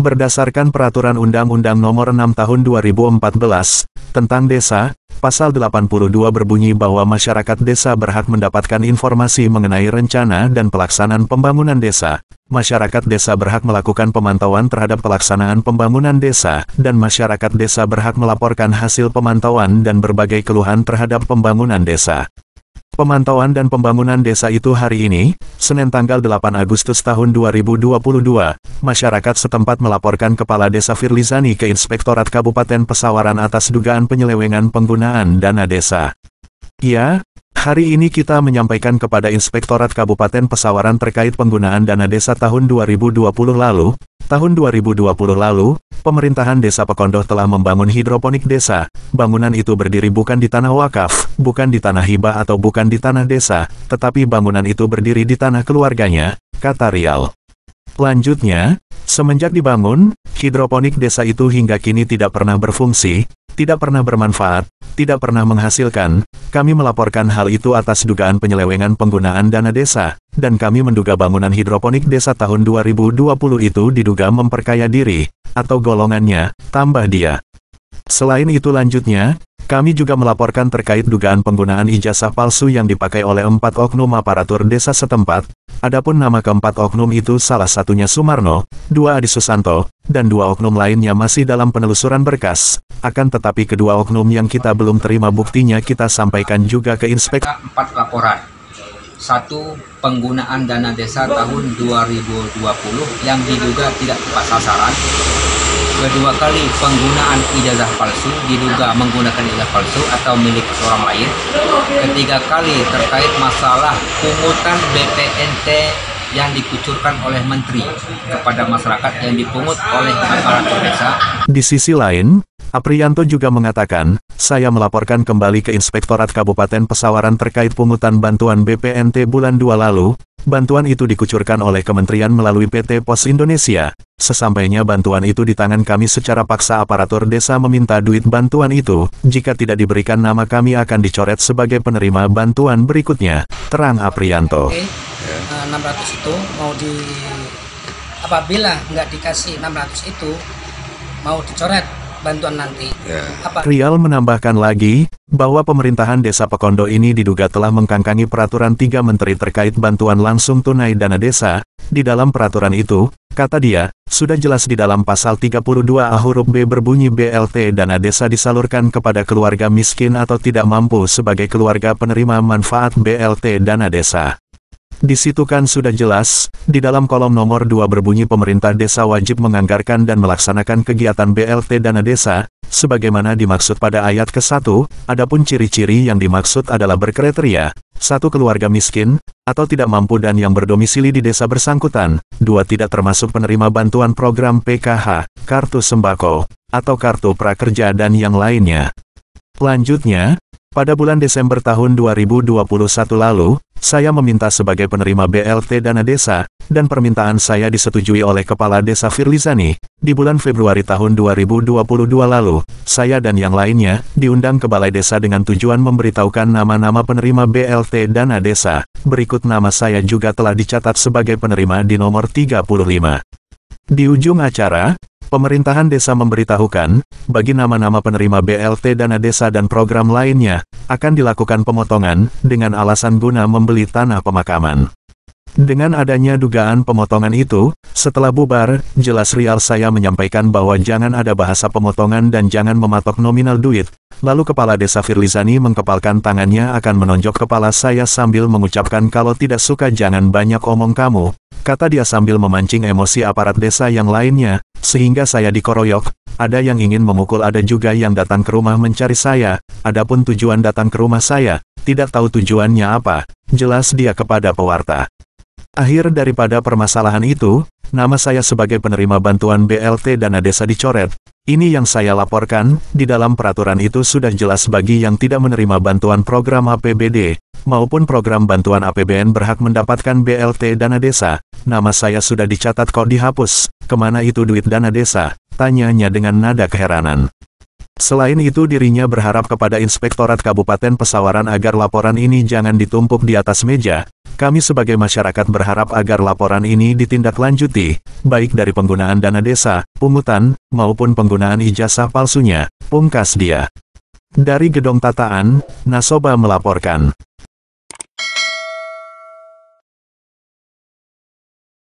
Berdasarkan Peraturan Undang-Undang Nomor 6 Tahun 2014, tentang desa, Pasal 82 berbunyi bahwa masyarakat desa berhak mendapatkan informasi mengenai rencana dan pelaksanaan pembangunan desa. Masyarakat desa berhak melakukan pemantauan terhadap pelaksanaan pembangunan desa, dan masyarakat desa berhak melaporkan hasil pemantauan dan berbagai keluhan terhadap pembangunan desa. Pemantauan dan pembangunan desa itu hari ini, Senin tanggal 8 Agustus tahun 2022, masyarakat setempat melaporkan Kepala Desa Firlizani ke Inspektorat Kabupaten Pesawaran atas dugaan penyelewengan penggunaan dana desa. Ia, Hari ini kita menyampaikan kepada Inspektorat Kabupaten Pesawaran terkait penggunaan dana desa tahun 2020 lalu. Tahun 2020 lalu, pemerintahan desa Pekondoh telah membangun hidroponik desa. Bangunan itu berdiri bukan di tanah wakaf, bukan di tanah hibah atau bukan di tanah desa, tetapi bangunan itu berdiri di tanah keluarganya, kata Rial. Lanjutnya, semenjak dibangun, hidroponik desa itu hingga kini tidak pernah berfungsi, tidak pernah bermanfaat, tidak pernah menghasilkan, kami melaporkan hal itu atas dugaan penyelewengan penggunaan dana desa, dan kami menduga bangunan hidroponik desa tahun 2020 itu diduga memperkaya diri, atau golongannya, tambah dia. Selain itu lanjutnya, kami juga melaporkan terkait dugaan penggunaan ijazah palsu yang dipakai oleh empat oknum aparatur desa setempat, adapun nama keempat oknum itu salah satunya Sumarno, dua Adi Susanto, dan dua oknum lainnya masih dalam penelusuran berkas. Akan tetapi kedua oknum yang kita belum terima buktinya kita sampaikan juga ke inspektor. Empat laporan. Satu, penggunaan dana desa tahun 2020 yang diduga tidak tepat sasaran. Kedua kali, penggunaan ijazah palsu diduga menggunakan ijazah palsu atau milik orang lain. Ketiga kali, terkait masalah pungutan BPNT yang dikucurkan oleh menteri kepada masyarakat yang dipungut oleh aparatur desa. Di sisi lain, Aprianto juga mengatakan, saya melaporkan kembali ke Inspektorat Kabupaten Pesawaran terkait pungutan bantuan BPNT bulan 2 lalu, bantuan itu dikucurkan oleh kementerian melalui PT Pos Indonesia. Sesampainya bantuan itu di tangan kami secara paksa aparatur desa meminta duit bantuan itu, jika tidak diberikan nama kami akan dicoret sebagai penerima bantuan berikutnya, terang Aprianto. 600 itu mau di apabila nggak dikasih 600 itu mau dicoret bantuan nanti. Yeah. Rial menambahkan lagi bahwa pemerintahan Desa Pekondo ini diduga telah mengkangkangi peraturan tiga menteri terkait bantuan langsung tunai dana desa. Di dalam peraturan itu, kata dia, sudah jelas di dalam pasal 32A huruf B berbunyi BLT dana desa disalurkan kepada keluarga miskin atau tidak mampu sebagai keluarga penerima manfaat BLT dana desa. Di situ kan sudah jelas, di dalam kolom nomor 2 berbunyi pemerintah desa wajib menganggarkan dan melaksanakan kegiatan BLT dana desa, sebagaimana dimaksud pada ayat ke-1, adapun ciri-ciri yang dimaksud adalah berkriteria, satu keluarga miskin, atau tidak mampu dan yang berdomisili di desa bersangkutan, dua tidak termasuk penerima bantuan program PKH, kartu sembako, atau kartu prakerja dan yang lainnya. Lanjutnya, pada bulan Desember tahun 2021 lalu, saya meminta sebagai penerima BLT dana desa, dan permintaan saya disetujui oleh Kepala Desa Firlizani. Di bulan Februari tahun 2022 lalu, saya dan yang lainnya diundang ke Balai Desa dengan tujuan memberitahukan nama-nama penerima BLT dana desa. Berikut nama saya juga telah dicatat sebagai penerima di nomor 35. Di ujung acara, Pemerintahan desa memberitahukan, bagi nama-nama penerima BLT dana desa dan program lainnya, akan dilakukan pemotongan, dengan alasan guna membeli tanah pemakaman. Dengan adanya dugaan pemotongan itu, setelah bubar, jelas Rial saya menyampaikan bahwa jangan ada bahasa pemotongan dan jangan mematok nominal duit. Lalu kepala desa Firlizani mengkepalkan tangannya akan menonjok kepala saya sambil mengucapkan kalau tidak suka jangan banyak omong kamu, kata dia sambil memancing emosi aparat desa yang lainnya, sehingga saya dikoroyok, ada yang ingin memukul ada juga yang datang ke rumah mencari saya, adapun tujuan datang ke rumah saya, tidak tahu tujuannya apa, jelas dia kepada pewarta. Akhir daripada permasalahan itu, nama saya sebagai penerima bantuan BLT dana desa dicoret, ini yang saya laporkan, di dalam peraturan itu sudah jelas bagi yang tidak menerima bantuan program APBD, maupun program bantuan APBN berhak mendapatkan BLT dana desa. Nama saya sudah dicatat kok dihapus, kemana itu duit dana desa? Tanyanya dengan nada keheranan. Selain itu dirinya berharap kepada Inspektorat Kabupaten Pesawaran agar laporan ini jangan ditumpuk di atas meja, kami sebagai masyarakat berharap agar laporan ini ditindaklanjuti, baik dari penggunaan dana desa, pungutan, maupun penggunaan ijazah palsunya, pungkas dia. Dari gedung Tataan, Nasoba melaporkan.